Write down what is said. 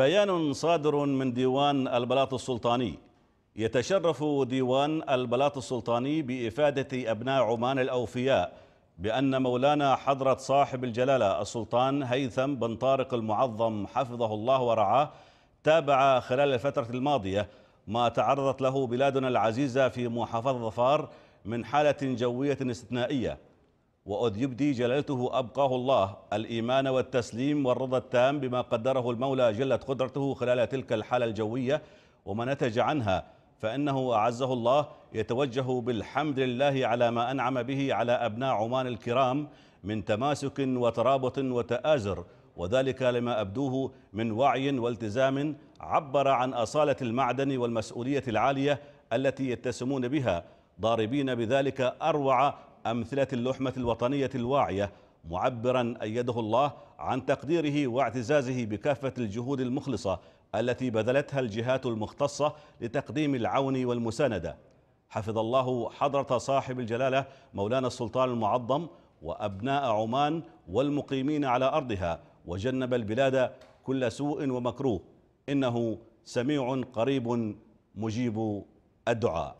بيان صادر من ديوان البلاط السلطاني يتشرف ديوان البلاط السلطاني بإفادة أبناء عمان الأوفياء بأن مولانا حضرة صاحب الجلالة السلطان هيثم بن طارق المعظم حفظه الله ورعاه تابع خلال الفترة الماضية ما تعرضت له بلادنا العزيزة في محافظة ظفار من حالة جوية استثنائية وأذ يبدي جلالته أبقاه الله الإيمان والتسليم والرضا التام بما قدره المولى جلت قدرته خلال تلك الحالة الجوية وما نتج عنها فإنه أعزه الله يتوجه بالحمد لله على ما أنعم به على أبناء عمان الكرام من تماسك وترابط وتآزر وذلك لما أبدوه من وعي والتزام عبر عن أصالة المعدن والمسؤولية العالية التي يتسمون بها ضاربين بذلك أروع أمثلة اللحمة الوطنية الواعية معبرا أيده الله عن تقديره واعتزازه بكافة الجهود المخلصة التي بذلتها الجهات المختصة لتقديم العون والمساندة حفظ الله حضرة صاحب الجلالة مولانا السلطان المعظم وأبناء عمان والمقيمين على أرضها وجنب البلاد كل سوء ومكروه إنه سميع قريب مجيب الدعاء